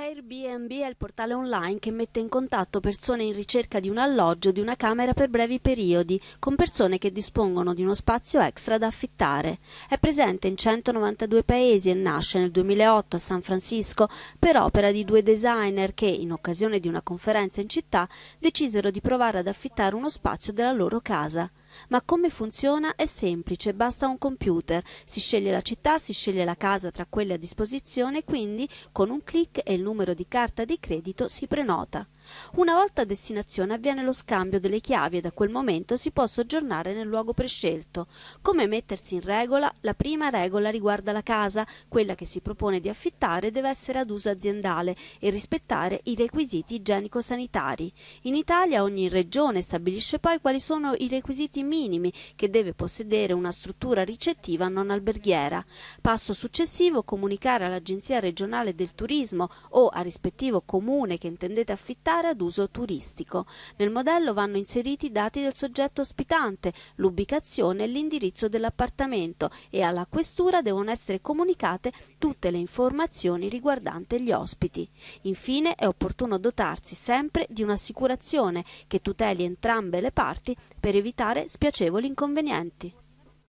Airbnb è il portale online che mette in contatto persone in ricerca di un alloggio di una camera per brevi periodi con persone che dispongono di uno spazio extra da affittare. È presente in 192 paesi e nasce nel 2008 a San Francisco per opera di due designer che, in occasione di una conferenza in città, decisero di provare ad affittare uno spazio della loro casa. Ma come funziona è semplice, basta un computer, si sceglie la città, si sceglie la casa tra quelle a disposizione, quindi con un clic e il numero di carta di credito si prenota. Una volta a destinazione avviene lo scambio delle chiavi e da quel momento si può soggiornare nel luogo prescelto. Come mettersi in regola? La prima regola riguarda la casa, quella che si propone di affittare deve essere ad uso aziendale e rispettare i requisiti igienico-sanitari. In Italia ogni regione stabilisce poi quali sono i requisiti minimi che deve possedere una struttura ricettiva non alberghiera. Passo successivo comunicare all'Agenzia regionale del turismo o al rispettivo comune che intendete affittare area ad uso turistico. Nel modello vanno inseriti i dati del soggetto ospitante, l'ubicazione e l'indirizzo dell'appartamento e alla questura devono essere comunicate tutte le informazioni riguardanti gli ospiti. Infine è opportuno dotarsi sempre di un'assicurazione che tuteli entrambe le parti per evitare spiacevoli inconvenienti.